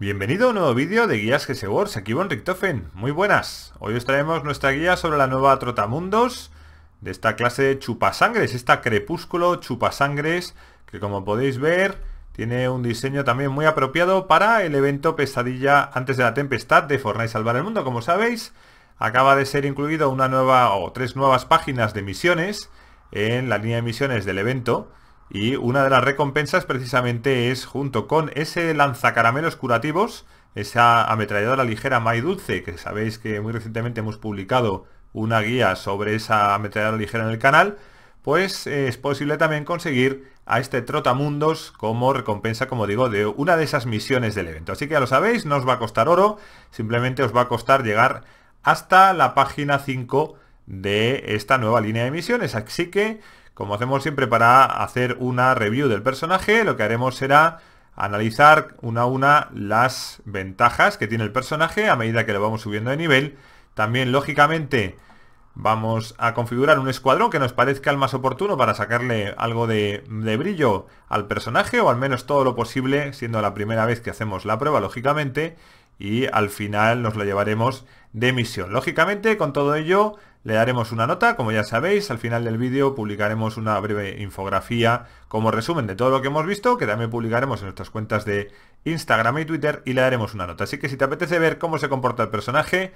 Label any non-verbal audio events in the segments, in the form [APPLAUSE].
Bienvenido a un nuevo vídeo de Guías Wars, aquí Von Richtofen, muy buenas. Hoy os traemos nuestra guía sobre la nueva Trotamundos de esta clase de chupasangres, esta crepúsculo chupasangres que como podéis ver tiene un diseño también muy apropiado para el evento Pesadilla antes de la tempestad de Fortnite Salvar el Mundo. Como sabéis, acaba de ser incluido una nueva o tres nuevas páginas de misiones en la línea de misiones del evento y una de las recompensas precisamente es, junto con ese lanzacaramelos curativos, esa ametralladora ligera May Dulce, que sabéis que muy recientemente hemos publicado una guía sobre esa ametralladora ligera en el canal, pues eh, es posible también conseguir a este Trotamundos como recompensa, como digo, de una de esas misiones del evento. Así que ya lo sabéis, no os va a costar oro, simplemente os va a costar llegar hasta la página 5 de esta nueva línea de misiones. Así que como hacemos siempre para hacer una review del personaje, lo que haremos será analizar una a una las ventajas que tiene el personaje a medida que lo vamos subiendo de nivel. También, lógicamente, vamos a configurar un escuadrón que nos parezca el más oportuno para sacarle algo de, brillo al personaje, o al menos todo lo posible, siendo la primera vez que hacemos la prueba, lógicamente, y al final nos lo llevaremos de misión. Lógicamente, con todo ello, le daremos una nota, como ya sabéis, al final del vídeo publicaremos una breve infografía como resumen de todo lo que hemos visto, que también publicaremos en nuestras cuentas de Instagram y Twitter y le daremos una nota. Así que si te apetece ver cómo se comporta el personaje,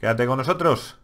quédate con nosotros.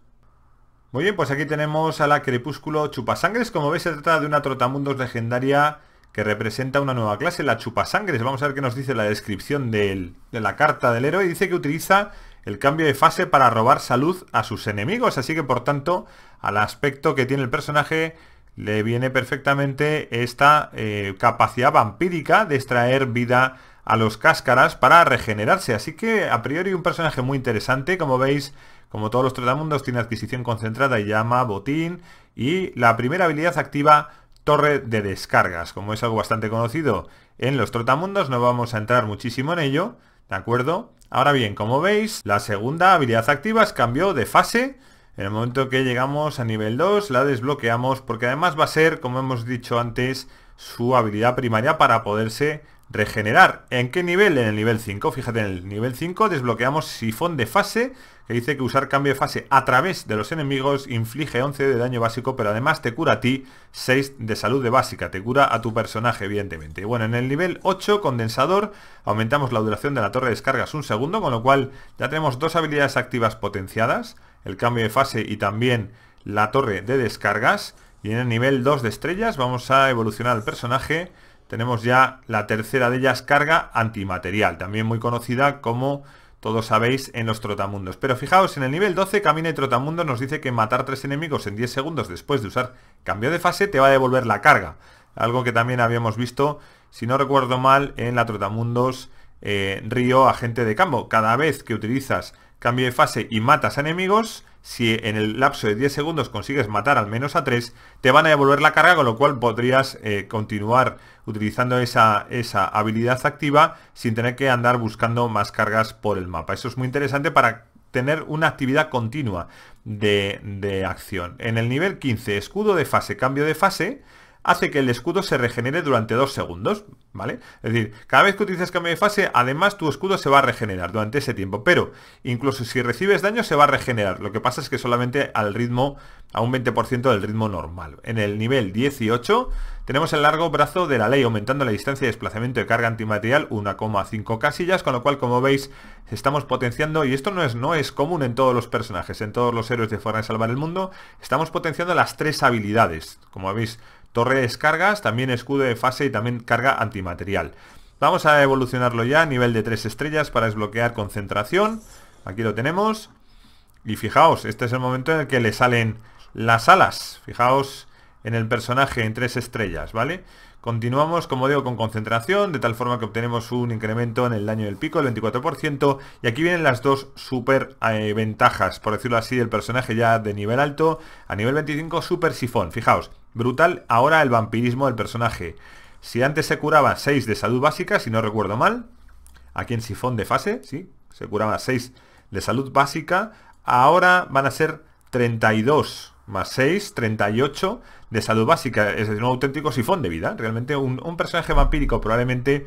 Muy bien, pues aquí tenemos a la Crepúsculo Chupasangres. Como veis, se trata de una trotamundos legendaria que representa una nueva clase, la Chupasangres. Vamos a ver qué nos dice la descripción de la carta del héroe. Dice que utiliza el cambio de fase para robar salud a sus enemigos. Así que por tanto, al aspecto que tiene el personaje le viene perfectamente esta eh, capacidad vampírica de extraer vida a los cáscaras para regenerarse. Así que a priori un personaje muy interesante, como veis, como todos los trotamundos, tiene adquisición concentrada y llama, botín, y la primera habilidad activa, torre de descargas. Como es algo bastante conocido en los trotamundos, no vamos a entrar muchísimo en ello, ¿de acuerdo? Ahora bien, como veis, la segunda habilidad activa es cambió de fase. En el momento que llegamos a nivel 2 la desbloqueamos porque además va a ser, como hemos dicho antes, su habilidad primaria para poderse regenerar. ¿En qué nivel? En el nivel 5. Fíjate, en el nivel 5 desbloqueamos sifón de fase, que dice que usar cambio de fase a través de los enemigos inflige 11 de daño básico, pero además te cura a ti 6 de salud de básica, te cura a tu personaje, evidentemente. Y bueno, en el nivel 8, condensador, aumentamos la duración de la torre de descargas un segundo, con lo cual ya tenemos dos habilidades activas potenciadas, el cambio de fase y también la torre de descargas. Y en el nivel 2 de estrellas vamos a evolucionar al personaje tenemos ya la tercera de ellas, carga antimaterial, también muy conocida como todos sabéis en los trotamundos. Pero fijaos, en el nivel 12, Camina y Trotamundos nos dice que matar tres enemigos en 10 segundos después de usar cambio de fase te va a devolver la carga. Algo que también habíamos visto, si no recuerdo mal, en la Trotamundos eh, río agente de campo. Cada vez que utilizas cambio de fase y matas enemigos, si en el lapso de 10 segundos consigues matar al menos a 3, te van a devolver la carga, con lo cual podrías eh, continuar utilizando esa, esa habilidad activa sin tener que andar buscando más cargas por el mapa. Eso es muy interesante para tener una actividad continua de, de acción. En el nivel 15, escudo de fase, cambio de fase, hace que el escudo se regenere durante 2 segundos. ¿Vale? Es decir, cada vez que utilizas cambio de fase, además tu escudo se va a regenerar durante ese tiempo, pero incluso si recibes daño se va a regenerar, lo que pasa es que solamente al ritmo, a un 20% del ritmo normal. En el nivel 18 tenemos el largo brazo de la ley, aumentando la distancia de desplazamiento de carga antimaterial 1,5 casillas, con lo cual como veis estamos potenciando, y esto no es, no es común en todos los personajes, en todos los héroes de Forma de Salvar el Mundo, estamos potenciando las tres habilidades, como veis Torres cargas, descargas, también escudo de fase y también carga antimaterial. Vamos a evolucionarlo ya a nivel de 3 estrellas para desbloquear concentración. Aquí lo tenemos. Y fijaos, este es el momento en el que le salen las alas. Fijaos en el personaje en 3 estrellas, ¿vale? vale Continuamos, como digo, con concentración, de tal forma que obtenemos un incremento en el daño del pico el 24%. Y aquí vienen las dos super eh, ventajas, por decirlo así, del personaje ya de nivel alto. A nivel 25, super sifón. Fijaos, brutal ahora el vampirismo del personaje. Si antes se curaba 6 de salud básica, si no recuerdo mal, aquí en sifón de fase, sí, se curaba 6 de salud básica, ahora van a ser 32 más 6, 38 de salud básica. Es un auténtico sifón de vida. Realmente un, personaje vampírico probablemente...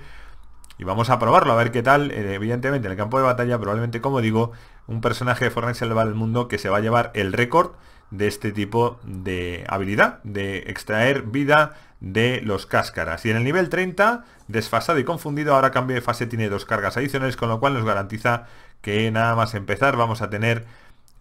Y vamos a probarlo, a ver qué tal. Eh, evidentemente, en el campo de batalla, probablemente, como digo, un personaje de Fortnite se va mundo que se va a llevar el récord de este tipo de habilidad, de extraer vida de los cáscaras. Y en el nivel 30, desfasado y confundido, ahora cambio de fase, tiene dos cargas adicionales, con lo cual nos garantiza que nada más empezar vamos a tener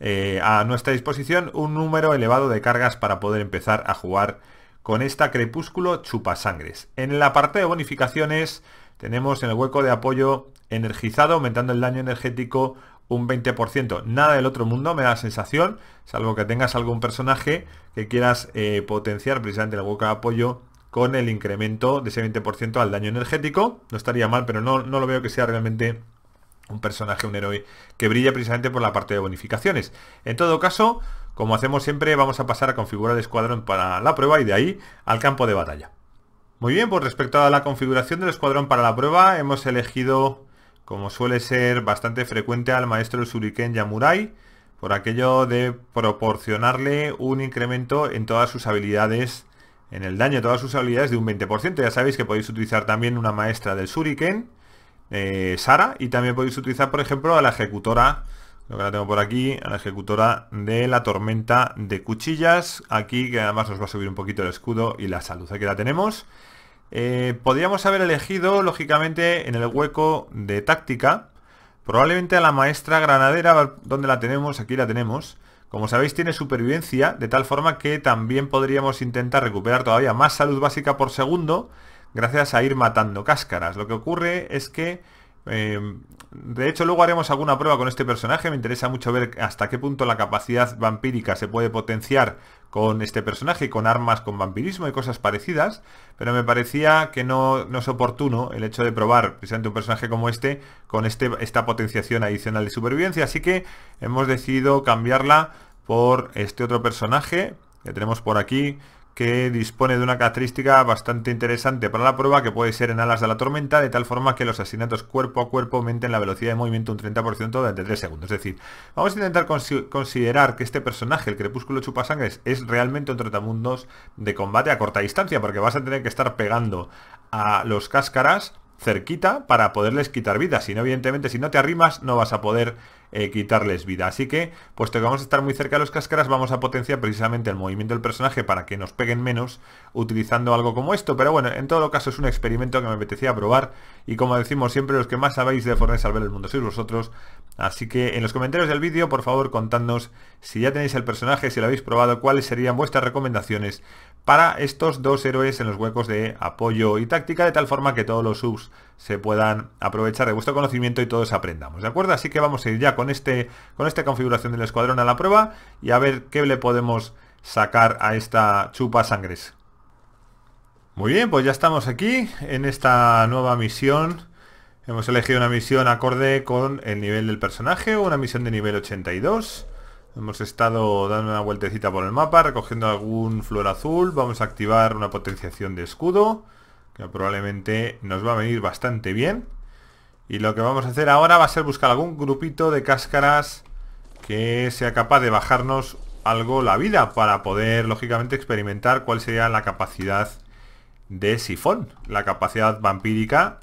eh, a nuestra disposición un número elevado de cargas para poder empezar a jugar con esta Crepúsculo Chupasangres. En la parte de bonificaciones tenemos en el hueco de apoyo energizado, aumentando el daño energético un 20%. Nada del otro mundo, me da sensación, salvo que tengas algún personaje que quieras eh, potenciar precisamente el hueco de apoyo con el incremento de ese 20% al daño energético. No estaría mal, pero no, no lo veo que sea realmente un personaje, un héroe, que brilla precisamente por la parte de bonificaciones. En todo caso, como hacemos siempre, vamos a pasar a configurar el escuadrón para la prueba y de ahí al campo de batalla. Muy bien, pues respecto a la configuración del escuadrón para la prueba, hemos elegido, como suele ser bastante frecuente, al maestro del suriken Yamurai, por aquello de proporcionarle un incremento en todas sus habilidades, en el daño de todas sus habilidades de un 20%. Ya sabéis que podéis utilizar también una maestra del suriken eh, Sara y también podéis utilizar, por ejemplo, a la ejecutora, lo que la tengo por aquí, a la ejecutora de la tormenta de cuchillas, aquí que además nos va a subir un poquito el escudo y la salud, aquí la tenemos. Eh, podríamos haber elegido, lógicamente, en el hueco de táctica, probablemente a la maestra granadera, donde la tenemos, aquí la tenemos. Como sabéis tiene supervivencia, de tal forma que también podríamos intentar recuperar todavía más salud básica por segundo gracias a ir matando cáscaras. Lo que ocurre es que... Em, de hecho, luego haremos alguna prueba con este personaje. Me interesa mucho ver hasta qué punto la capacidad vampírica se puede potenciar con este personaje, con armas, con vampirismo y cosas parecidas. Pero me parecía que no, es oportuno el hecho de probar precisamente un personaje como este con este, esta potenciación adicional de supervivencia. Así que hemos decidido cambiarla por este otro personaje que tenemos por aquí que dispone de una característica bastante interesante para la prueba que puede ser en alas de la tormenta, de tal forma que los asesinatos cuerpo a cuerpo aumenten la velocidad de movimiento un 30% durante 3 segundos. Es decir, vamos a intentar considerar que este personaje, el Crepúsculo Chupasangres, es realmente un tratamundos de combate a corta distancia, porque vas a tener que estar pegando a los cáscaras cerquita para poderles quitar vida. Si no, evidentemente, si no te arrimas, no vas a poder eh, quitarles vida. Así que, puesto que vamos a estar muy cerca de los Cáscaras, vamos a potenciar precisamente el movimiento del personaje para que nos peguen menos utilizando algo como esto. Pero bueno, en todo caso es un experimento que me apetecía probar y como decimos siempre, los que más sabéis de Fortnite Salvar el Mundo sois vosotros. Así que en los comentarios del vídeo, por favor, contadnos si ya tenéis el personaje, si lo habéis probado, cuáles serían vuestras recomendaciones para estos dos héroes en los huecos de apoyo y táctica, de tal forma que todos los subs se puedan aprovechar de vuestro conocimiento y todos aprendamos, ¿de acuerdo? Así que vamos a ir ya con, este, con esta configuración del escuadrón a la prueba y a ver qué le podemos sacar a esta chupa sangres. Muy bien, pues ya estamos aquí en esta nueva misión. Hemos elegido una misión acorde con el nivel del personaje, una misión de nivel 82. Hemos estado dando una vueltecita por el mapa, recogiendo algún flor azul. Vamos a activar una potenciación de escudo, que probablemente nos va a venir bastante bien. Y lo que vamos a hacer ahora va a ser buscar algún grupito de cáscaras que sea capaz de bajarnos algo la vida para poder, lógicamente, experimentar cuál sería la capacidad de sifón, la capacidad vampírica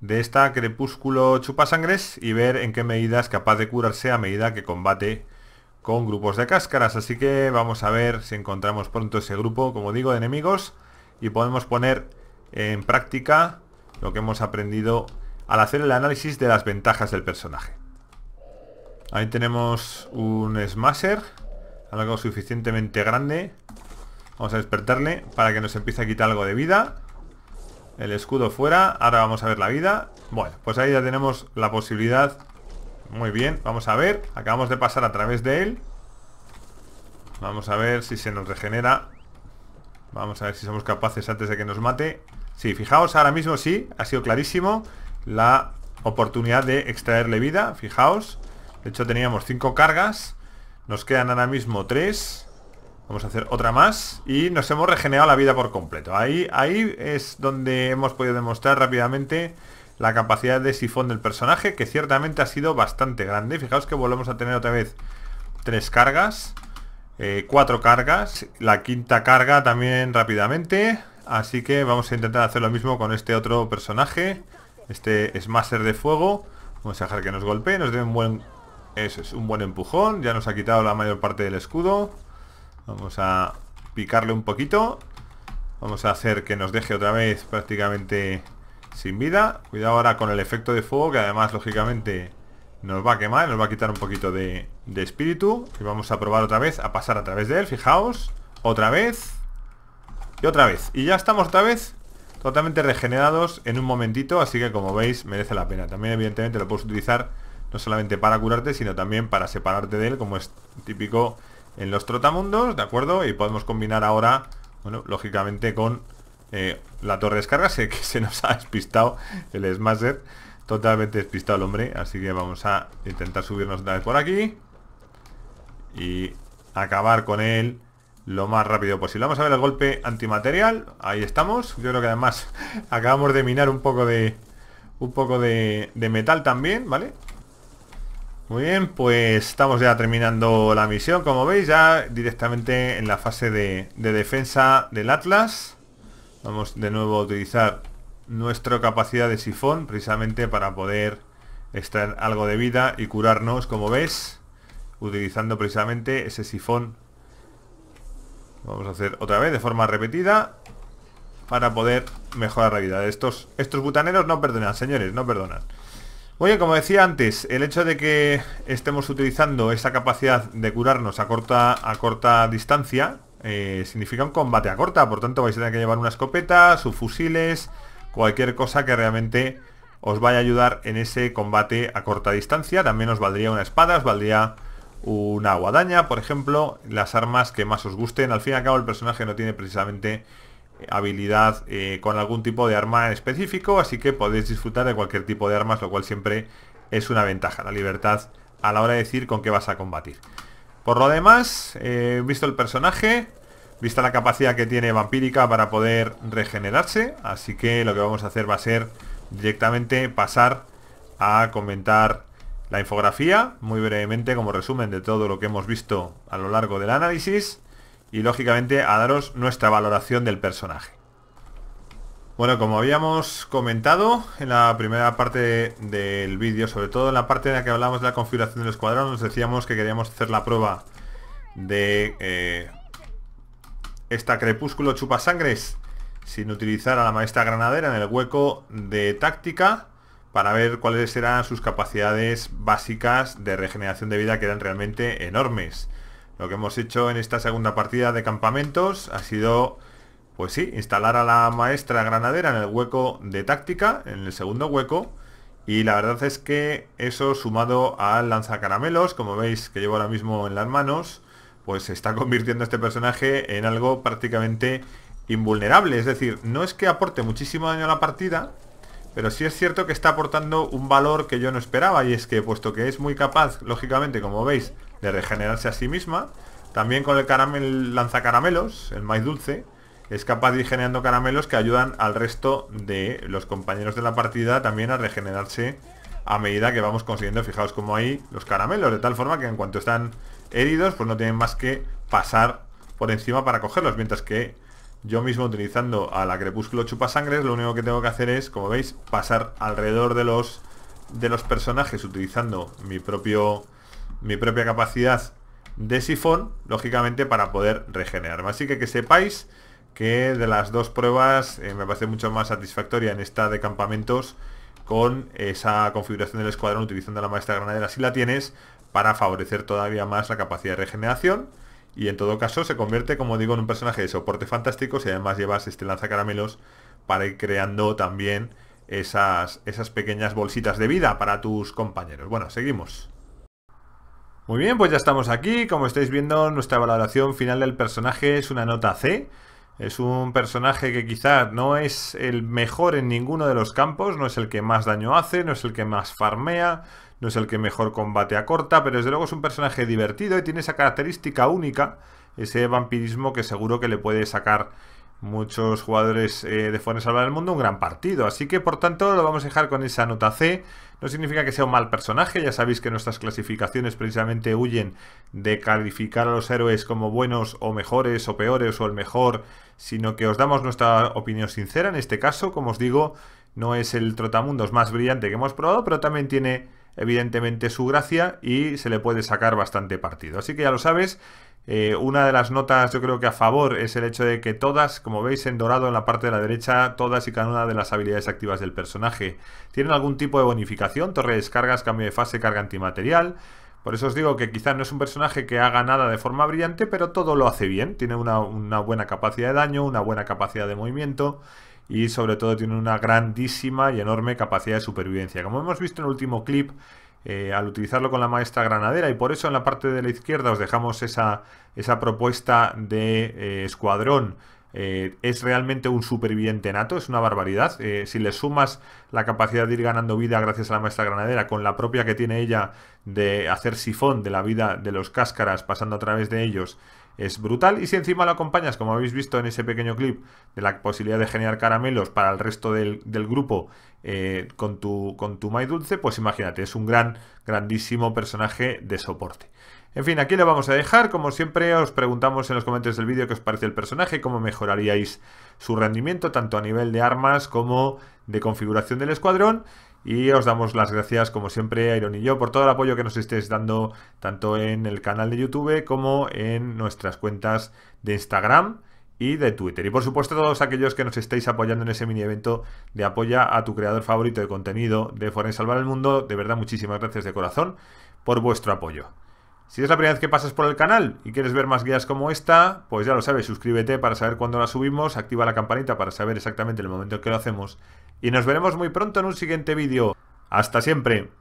de esta crepúsculo chupasangres y ver en qué medida es capaz de curarse a medida que combate con grupos de cáscaras. Así que vamos a ver si encontramos pronto ese grupo, como digo, de enemigos. Y podemos poner en práctica lo que hemos aprendido al hacer el análisis de las ventajas del personaje. Ahí tenemos un smasher, algo suficientemente grande. Vamos a despertarle para que nos empiece a quitar algo de vida. El escudo fuera, ahora vamos a ver la vida. Bueno, pues ahí ya tenemos la posibilidad muy bien, vamos a ver Acabamos de pasar a través de él Vamos a ver si se nos regenera Vamos a ver si somos capaces antes de que nos mate Sí, fijaos, ahora mismo sí Ha sido clarísimo la oportunidad de extraerle vida Fijaos De hecho teníamos cinco cargas Nos quedan ahora mismo tres. Vamos a hacer otra más y nos hemos regenerado la vida por completo. Ahí, ahí es donde hemos podido demostrar rápidamente la capacidad de sifón del personaje, que ciertamente ha sido bastante grande. Fijaos que volvemos a tener otra vez tres cargas, eh, cuatro cargas, la quinta carga también rápidamente. Así que vamos a intentar hacer lo mismo con este otro personaje, este es Master de Fuego. Vamos a dejar que nos golpee, nos dé un buen... es, un buen empujón. Ya nos ha quitado la mayor parte del escudo. Vamos a picarle un poquito. Vamos a hacer que nos deje otra vez prácticamente sin vida Cuidado ahora con el efecto de fuego Que además, lógicamente, nos va a quemar Nos va a quitar un poquito de, espíritu Y vamos a probar otra vez a pasar a través de él Fijaos, otra vez Y otra vez Y ya estamos otra vez totalmente regenerados en un momentito Así que como veis, merece la pena También evidentemente lo puedes utilizar no solamente para curarte Sino también para separarte de él Como es típico en los trotamundos, ¿de acuerdo? Y podemos combinar ahora, bueno, lógicamente con eh, la torre descarga [LAUGHS] sé que se nos ha despistado el Smasher. Totalmente despistado el hombre. Así que vamos a intentar subirnos por aquí. Y acabar con él lo más rápido posible. Vamos a ver el golpe antimaterial. Ahí estamos. Yo creo que además [LAUGHS] acabamos de minar un poco de... Un poco de, metal también, ¿vale? Muy bien, pues estamos ya terminando la misión, como veis, ya directamente en la fase de defensa del Atlas. Vamos de nuevo a utilizar nuestra capacidad de sifón precisamente para poder extraer algo de vida y curarnos, como ves, utilizando precisamente ese sifón. Vamos a hacer otra vez de forma repetida para poder mejorar la vida. Estos, estos butaneros no perdonan, señores, no perdonan. Oye, como decía antes, el hecho de que estemos utilizando esa capacidad de curarnos a corta, a corta distancia, eh, significa un combate a corta, por tanto vais a tener que llevar una escopeta, fusiles cualquier cosa que realmente os vaya a ayudar en ese combate a corta distancia. También os valdría una espada, os valdría una guadaña, por ejemplo, las armas que más os gusten. Al fin y al cabo el personaje no tiene precisamente habilidad eh, con algún tipo de arma en específico, así que podéis disfrutar de cualquier tipo de armas, lo cual siempre es una ventaja, la libertad a la hora de decir con qué vas a combatir. Por lo demás, eh, visto el personaje, vista la capacidad que tiene vampírica para poder regenerarse, así que lo que vamos a hacer va a ser directamente pasar a comentar la infografía, muy brevemente como resumen de todo lo que hemos visto a lo largo del análisis, y lógicamente a daros nuestra valoración del personaje. Bueno, como habíamos comentado en la primera parte del vídeo, sobre todo en la parte en la que hablamos de la configuración del escuadrón, nos decíamos que queríamos hacer la prueba de eh, esta crepúsculo chupasangres sin utilizar a la maestra granadera en el hueco de táctica para ver cuáles eran sus capacidades básicas de regeneración de vida que eran realmente enormes. Lo que hemos hecho en esta segunda partida de campamentos ha sido pues sí, instalar a la maestra granadera en el hueco de táctica, en el segundo hueco. Y la verdad es que eso sumado al lanzacaramelos, como veis que llevo ahora mismo en las manos, pues está convirtiendo este personaje en algo prácticamente invulnerable. Es decir, no es que aporte muchísimo daño a la partida, pero sí es cierto que está aportando un valor que yo no esperaba. Y es que puesto que es muy capaz, lógicamente, como veis, de regenerarse a sí misma, también con el lanzacaramelos, el maíz dulce, es capaz de ir generando caramelos que ayudan al resto de los compañeros de la partida también a regenerarse a medida que vamos consiguiendo, fijaos como ahí, los caramelos, de tal forma que en cuanto están heridos, pues no tienen más que pasar por encima para cogerlos, mientras que yo mismo utilizando a la crepúsculo chupasangres, lo único que tengo que hacer es, como veis, pasar alrededor de los de los personajes utilizando mi propio mi propia capacidad de sifón, lógicamente para poder regenerarme. Así que que sepáis que de las dos pruebas eh, me parece mucho más satisfactoria en esta de campamentos con esa configuración del escuadrón utilizando la maestra granadera si la tienes para favorecer todavía más la capacidad de regeneración y en todo caso se convierte como digo en un personaje de soporte fantástico si además llevas este lanzacaramelos para ir creando también esas, esas pequeñas bolsitas de vida para tus compañeros bueno, seguimos muy bien, pues ya estamos aquí, como estáis viendo nuestra valoración final del personaje es una nota C es un personaje que quizá no es el mejor en ninguno de los campos, no es el que más daño hace, no es el que más farmea, no es el que mejor combate a corta, pero desde luego es un personaje divertido y tiene esa característica única, ese vampirismo que seguro que le puede sacar muchos jugadores eh, de fuera Salvar del Mundo, un gran partido. Así que, por tanto, lo vamos a dejar con esa nota C. No significa que sea un mal personaje, ya sabéis que nuestras clasificaciones precisamente huyen de calificar a los héroes como buenos o mejores o peores o el mejor, sino que os damos nuestra opinión sincera. En este caso, como os digo, no es el trotamundos más brillante que hemos probado, pero también tiene evidentemente su gracia y se le puede sacar bastante partido. Así que ya lo sabes, eh, una de las notas yo creo que a favor es el hecho de que todas, como veis en dorado en la parte de la derecha, todas y cada una de las habilidades activas del personaje tienen algún tipo de bonificación, torre de descargas, cambio de fase, carga antimaterial. Por eso os digo que quizá no es un personaje que haga nada de forma brillante, pero todo lo hace bien. Tiene una buena capacidad de daño, una buena capacidad de movimiento y sobre todo tiene una grandísima y enorme capacidad de supervivencia. Como hemos visto en el último clip, eh, al utilizarlo con la maestra granadera y por eso en la parte de la izquierda os dejamos esa, propuesta de eh, escuadrón eh, es realmente un superviviente nato, es una barbaridad. si le sumas la capacidad de ir ganando vida gracias a la maestra granadera, con la propia que tiene ella de hacer sifón de la vida de los cáscaras pasando a través de ellos es brutal. Y si encima lo acompañas, como habéis visto en ese pequeño clip, de la posibilidad de generar caramelos para el resto del, grupo eh, con, tu, con tu Dulce, pues imagínate, es un gran, grandísimo personaje de soporte. En fin, aquí lo vamos a dejar. Como siempre, os preguntamos en los comentarios del vídeo qué os parece el personaje, cómo mejoraríais su rendimiento, tanto a nivel de armas como de configuración del escuadrón. Y os damos las gracias, como siempre, Iron y yo, por todo el apoyo que nos estéis dando tanto en el canal de YouTube como en nuestras cuentas de Instagram y de Twitter. Y por supuesto, a todos aquellos que nos estéis apoyando en ese mini evento de apoya a tu creador favorito de contenido de Forense Salvar el Mundo, de verdad, muchísimas gracias de corazón por vuestro apoyo. Si es la primera vez que pasas por el canal y quieres ver más guías como esta, pues ya lo sabes, suscríbete para saber cuándo la subimos, activa la campanita para saber exactamente el momento en que lo hacemos y nos veremos muy pronto en un siguiente vídeo. ¡Hasta siempre!